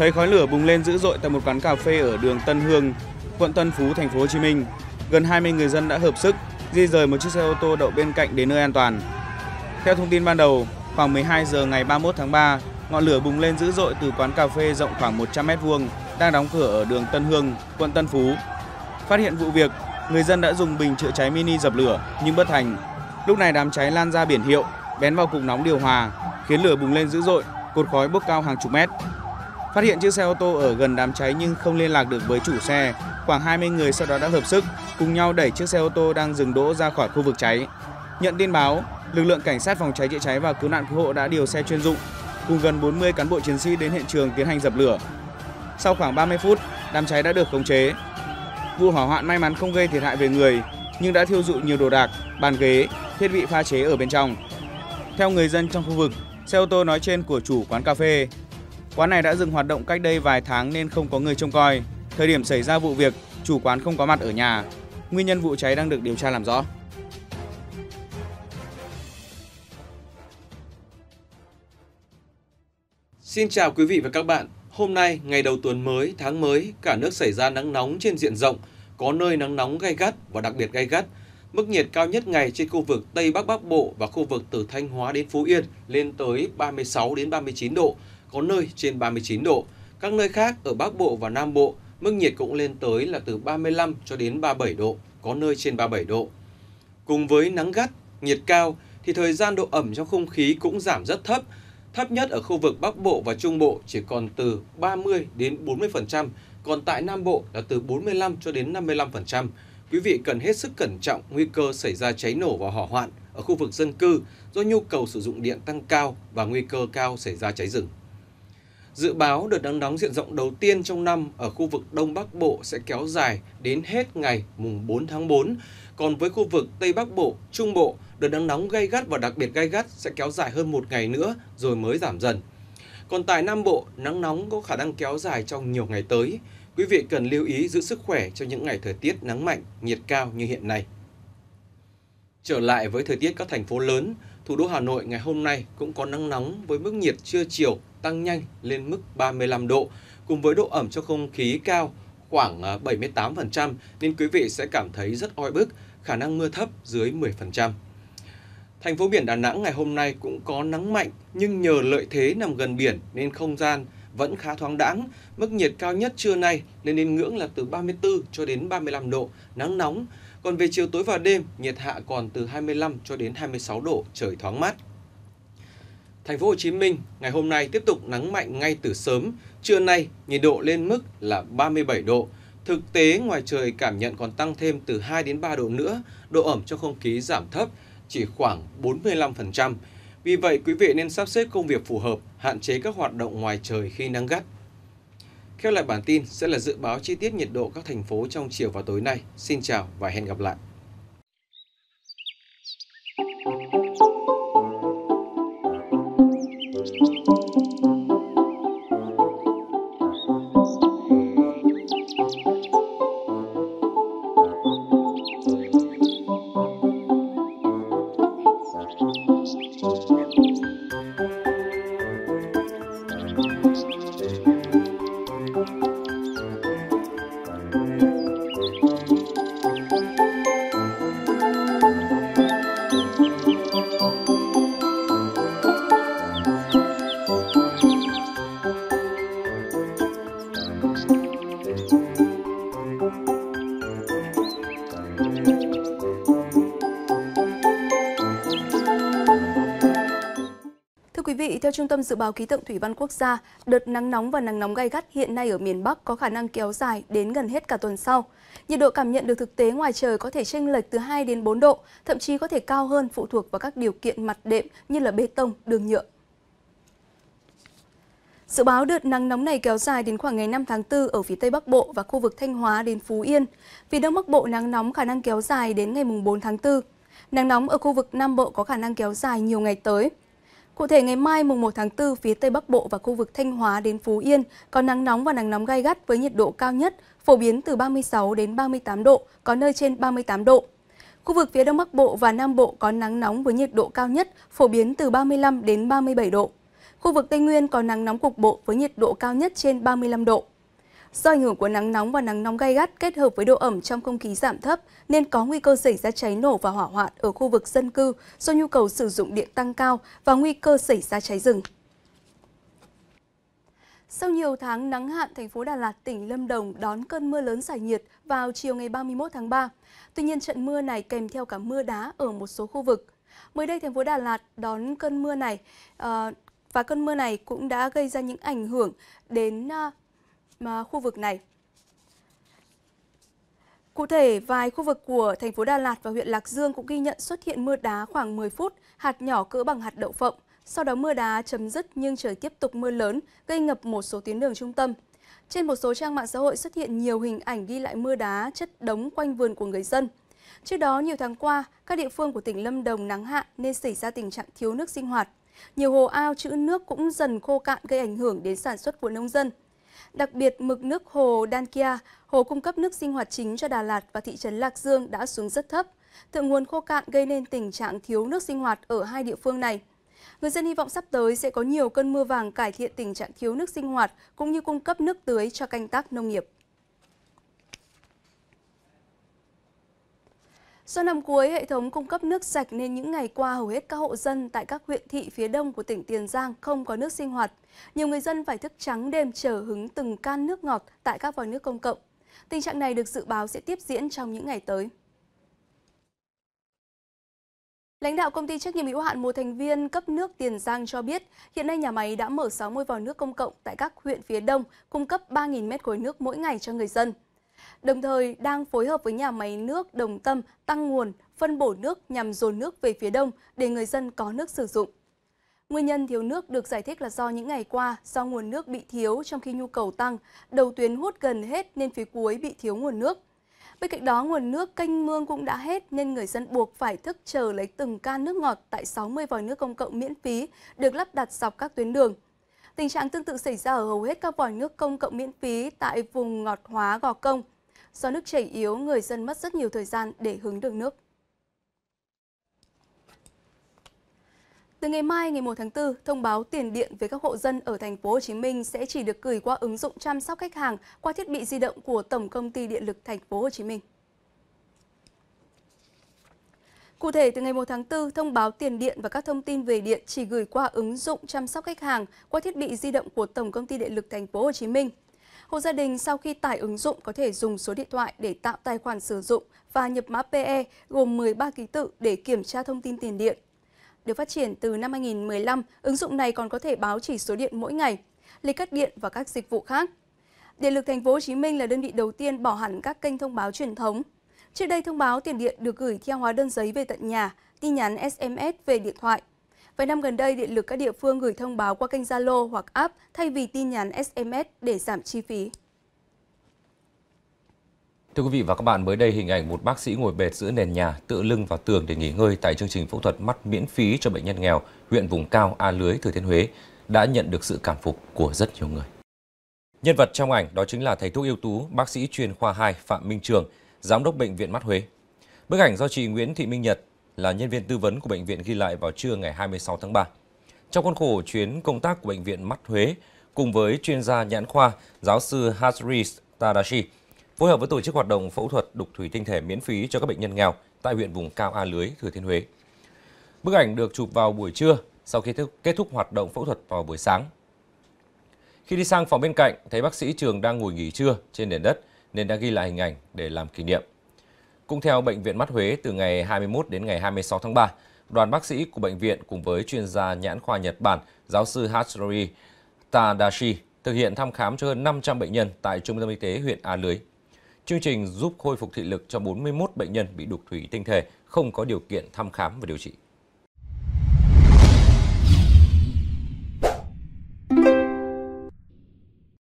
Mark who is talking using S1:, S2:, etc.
S1: Thấy khói lửa bùng lên dữ dội tại một quán cà phê ở đường Tân Hương, quận Tân Phú, thành phố Hồ Chí Minh, gần 20 người dân đã hợp sức di rời một chiếc xe ô tô đậu bên cạnh đến nơi an toàn. Theo thông tin ban đầu, khoảng 12 giờ ngày 31 tháng 3, ngọn lửa bùng lên dữ dội từ quán cà phê rộng khoảng 100 m vuông đang đóng cửa ở đường Tân Hương, quận Tân Phú. Phát hiện vụ việc, người dân đã dùng bình chữa cháy mini dập lửa nhưng bất thành. Lúc này đám cháy lan ra biển hiệu, bén vào cục nóng điều hòa, khiến lửa bùng lên dữ dội, cột khói bốc cao hàng chục mét. Phát hiện chiếc xe ô tô ở gần đám cháy nhưng không liên lạc được với chủ xe. Khoảng 20 người sau đó đã hợp sức, cùng nhau đẩy chiếc xe ô tô đang dừng đỗ ra khỏi khu vực cháy. Nhận tin báo, lực lượng cảnh sát phòng cháy chữa cháy và cứu nạn cứu hộ đã điều xe chuyên dụng cùng gần 40 cán bộ chiến sĩ đến hiện trường tiến hành dập lửa. Sau khoảng 30 phút, đám cháy đã được khống chế. Vụ hỏa hoạn may mắn không gây thiệt hại về người, nhưng đã thiêu dụi nhiều đồ đạc, bàn ghế, thiết bị pha chế ở bên trong. Theo người dân trong khu vực, xe ô tô nói trên của chủ quán cà phê Quán này đã dừng hoạt động cách đây vài tháng nên không có người trông coi. Thời điểm xảy ra vụ việc, chủ quán không có mặt ở nhà. Nguyên nhân vụ cháy đang được điều tra làm rõ.
S2: Xin chào quý vị và các bạn. Hôm nay, ngày đầu tuần mới, tháng mới, cả nước xảy ra nắng nóng trên diện rộng, có nơi nắng nóng gay gắt và đặc biệt gay gắt. Mức nhiệt cao nhất ngày trên khu vực Tây Bắc Bắc Bộ và khu vực từ Thanh Hóa đến Phú Yên lên tới 36 đến 39 độ, có nơi trên 39 độ. Các nơi khác ở Bắc Bộ và Nam Bộ, mức nhiệt cũng lên tới là từ 35 cho đến 37 độ, có nơi trên 37 độ. Cùng với nắng gắt, nhiệt cao thì thời gian độ ẩm trong không khí cũng giảm rất thấp, thấp nhất ở khu vực Bắc Bộ và Trung Bộ chỉ còn từ 30 đến 40%, còn tại Nam Bộ là từ 45 cho đến 55%. Quý vị cần hết sức cẩn trọng nguy cơ xảy ra cháy nổ và hỏa hoạn ở khu vực dân cư do nhu cầu sử dụng điện tăng cao và nguy cơ cao xảy ra cháy rừng. Dự báo đợt nắng nóng diện rộng đầu tiên trong năm ở khu vực Đông Bắc Bộ sẽ kéo dài đến hết ngày mùng 4 tháng 4. Còn với khu vực Tây Bắc Bộ, Trung Bộ, đợt nắng nóng gay gắt và đặc biệt gay gắt sẽ kéo dài hơn một ngày nữa rồi mới giảm dần. Còn tại Nam Bộ, nắng nóng có khả năng kéo dài trong nhiều ngày tới. Quý vị cần lưu ý giữ sức khỏe cho những ngày thời tiết nắng mạnh, nhiệt cao như hiện nay. Trở lại với thời tiết các thành phố lớn, Thủ đô Hà Nội ngày hôm nay cũng có nắng nóng với mức nhiệt trưa chiều tăng nhanh lên mức 35 độ, cùng với độ ẩm trong không khí cao khoảng 78% à, nên quý vị sẽ cảm thấy rất oi bức, khả năng mưa thấp dưới 10%. Thành phố biển Đà Nẵng ngày hôm nay cũng có nắng mạnh nhưng nhờ lợi thế nằm gần biển nên không gian vẫn khá thoáng đãng, mức nhiệt cao nhất trưa nay lên đến ngưỡng là từ 34 cho đến 35 độ, nắng nóng. Còn về chiều tối và đêm, nhiệt hạ còn từ 25 cho đến 26 độ, trời thoáng mát. Thành phố Hồ Chí Minh ngày hôm nay tiếp tục nắng mạnh ngay từ sớm, trưa nay nhiệt độ lên mức là 37 độ. Thực tế ngoài trời cảm nhận còn tăng thêm từ 2 đến 3 độ nữa, độ ẩm trong không khí giảm thấp chỉ khoảng 45%. Vì vậy quý vị nên sắp xếp công việc phù hợp, hạn chế các hoạt động ngoài trời khi nắng gắt. Khép lại bản tin sẽ là dự báo chi tiết nhiệt độ các thành phố trong chiều và tối nay. Xin chào và hẹn gặp lại.
S3: theo Trung tâm Dự báo Khí tượng Thủy văn Quốc gia, đợt nắng nóng và nắng nóng gai gắt hiện nay ở miền Bắc có khả năng kéo dài đến gần hết cả tuần sau. Nhiệt độ cảm nhận được thực tế ngoài trời có thể chênh lệch từ 2 đến 4 độ, thậm chí có thể cao hơn phụ thuộc vào các điều kiện mặt đệm như là bê tông, đường nhựa. Dự báo đợt nắng nóng này kéo dài đến khoảng ngày 5 tháng 4 ở phía Tây Bắc Bộ và khu vực Thanh Hóa đến Phú Yên. Phía Đông Bắc Bộ nắng nóng khả năng kéo dài đến ngày 4 tháng 4. Nắng nóng ở khu vực Nam Bộ có khả năng kéo dài nhiều ngày tới. Cụ thể ngày mai mùng 1 tháng 4 phía Tây Bắc Bộ và khu vực Thanh Hóa đến Phú Yên có nắng nóng và nắng nóng gai gắt với nhiệt độ cao nhất phổ biến từ 36 đến 38 độ, có nơi trên 38 độ. Khu vực phía Đông Bắc Bộ và Nam Bộ có nắng nóng với nhiệt độ cao nhất phổ biến từ 35 đến 37 độ. Khu vực Tây Nguyên có nắng nóng cục bộ với nhiệt độ cao nhất trên 35 độ. Do ảnh hưởng của nắng nóng và nắng nóng gai gắt kết hợp với độ ẩm trong không khí giảm thấp nên có nguy cơ xảy ra cháy nổ và hỏa hoạn ở khu vực dân cư do nhu cầu sử dụng điện tăng cao và nguy cơ xảy ra cháy rừng. Sau nhiều tháng nắng hạn, thành phố Đà Lạt, tỉnh Lâm Đồng đón cơn mưa lớn giải nhiệt vào chiều ngày 31 tháng 3. Tuy nhiên, trận mưa này kèm theo cả mưa đá ở một số khu vực. Mới đây, thành phố Đà Lạt đón cơn mưa này ờ, và cơn mưa này cũng đã gây ra những ảnh hưởng đến à, khu vực này. Cụ thể, vài khu vực của thành phố Đà Lạt và huyện Lạc Dương cũng ghi nhận xuất hiện mưa đá khoảng 10 phút, hạt nhỏ cỡ bằng hạt đậu phộng. Sau đó mưa đá chấm dứt nhưng trời tiếp tục mưa lớn, gây ngập một số tuyến đường trung tâm. Trên một số trang mạng xã hội xuất hiện nhiều hình ảnh ghi lại mưa đá chất đống quanh vườn của người dân. Trước đó, nhiều tháng qua, các địa phương của tỉnh Lâm Đồng nắng hạn nên xảy ra tình trạng thiếu nước sinh hoạt. Nhiều hồ ao trữ nước cũng dần khô cạn gây ảnh hưởng đến sản xuất của nông dân. Đặc biệt, mực nước hồ Đan Kia, hồ cung cấp nước sinh hoạt chính cho Đà Lạt và thị trấn Lạc Dương đã xuống rất thấp. Thượng nguồn khô cạn gây nên tình trạng thiếu nước sinh hoạt ở hai địa phương này. Người dân hy vọng sắp tới sẽ có nhiều cơn mưa vàng cải thiện tình trạng thiếu nước sinh hoạt cũng như cung cấp nước tưới cho canh tác nông nghiệp. Do năm cuối, hệ thống cung cấp nước sạch nên những ngày qua hầu hết các hộ dân tại các huyện thị phía đông của tỉnh Tiền Giang không có nước sinh hoạt. Nhiều người dân phải thức trắng đêm chờ hứng từng can nước ngọt tại các vòi nước công cộng. Tình trạng này được dự báo sẽ tiếp diễn trong những ngày tới. Lãnh đạo công ty trách nhiệm hữu hạn một thành viên cấp nước Tiền Giang cho biết, hiện nay nhà máy đã mở 60 vòi nước công cộng tại các huyện phía đông, cung cấp 3.000 mét khối nước mỗi ngày cho người dân đồng thời đang phối hợp với nhà máy nước Đồng Tâm tăng nguồn, phân bổ nước nhằm dồn nước về phía đông để người dân có nước sử dụng. Nguyên nhân thiếu nước được giải thích là do những ngày qua, do nguồn nước bị thiếu trong khi nhu cầu tăng, đầu tuyến hút gần hết nên phía cuối bị thiếu nguồn nước. Bên cạnh đó, nguồn nước canh mương cũng đã hết nên người dân buộc phải thức chờ lấy từng can nước ngọt tại 60 vòi nước công cộng miễn phí được lắp đặt dọc các tuyến đường. Tình trạng tương tự xảy ra ở hầu hết các vòi nước công cộng miễn phí tại vùng ngọt hóa Gò Công, Do nước chảy yếu, người dân mất rất nhiều thời gian để hứng được nước. Từ ngày mai ngày 1 tháng 4, thông báo tiền điện với các hộ dân ở thành phố Hồ Chí Minh sẽ chỉ được gửi qua ứng dụng chăm sóc khách hàng qua thiết bị di động của Tổng công ty Điện lực thành phố Hồ Chí Minh. Cụ thể, từ ngày 1 tháng 4, thông báo tiền điện và các thông tin về điện chỉ gửi qua ứng dụng chăm sóc khách hàng qua thiết bị di động của Tổng công ty Điện lực thành phố Hồ Chí Minh. Hộ gia đình sau khi tải ứng dụng có thể dùng số điện thoại để tạo tài khoản sử dụng và nhập mã PE gồm 13 ký tự để kiểm tra thông tin tiền điện. Được phát triển từ năm 2015, ứng dụng này còn có thể báo chỉ số điện mỗi ngày, lịch cắt điện và các dịch vụ khác. Điện lực Thành phố Hồ Chí Minh là đơn vị đầu tiên bỏ hẳn các kênh thông báo truyền thống. Trước đây thông báo tiền điện được gửi theo hóa đơn giấy về tận nhà, tin nhắn SMS về điện thoại. Vài năm gần đây, điện lực các địa phương gửi thông báo qua kênh Zalo hoặc app thay vì tin nhắn SMS để giảm chi phí.
S4: Thưa quý vị và các bạn, mới đây hình ảnh một bác sĩ ngồi bệt giữa nền nhà, tựa lưng vào tường để nghỉ ngơi tại chương trình phẫu thuật mắt miễn phí cho bệnh nhân nghèo huyện vùng cao A Lưới, Thừa Thiên Huế đã nhận được sự cảm phục của rất nhiều người. Nhân vật trong ảnh đó chính là thầy thuốc ưu tú, bác sĩ chuyên khoa 2 Phạm Minh Trường, giám đốc bệnh viện mắt Huế. Bức ảnh do chị Nguyễn Thị Minh Nhật, là nhân viên tư vấn của bệnh viện ghi lại vào trưa ngày 26 tháng 3. Trong khuôn khổ chuyến công tác của bệnh viện mắt Huế, cùng với chuyên gia nhãn khoa giáo sư Hasris Tadashi, phối hợp với tổ chức hoạt động phẫu thuật đục thủy tinh thể miễn phí cho các bệnh nhân nghèo tại huyện vùng cao A Lưới, Thừa Thiên Huế. Bức ảnh được chụp vào buổi trưa sau khi kết thúc hoạt động phẫu thuật vào buổi sáng. Khi đi sang phòng bên cạnh, thấy bác sĩ Trường đang ngồi nghỉ trưa trên nền đất nên đã ghi lại hình ảnh để làm kỷ niệm. Cũng theo Bệnh viện Mắt Huế, từ ngày 21 đến ngày 26 tháng 3, đoàn bác sĩ của bệnh viện cùng với chuyên gia nhãn khoa Nhật Bản, giáo sư Hatsuri Tadashi thực hiện thăm khám cho hơn 500 bệnh nhân tại Trung tâm Y tế huyện A Lưới. Chương trình giúp khôi phục thị lực cho 41 bệnh nhân bị đục thủy tinh thể không có điều kiện thăm khám và điều trị.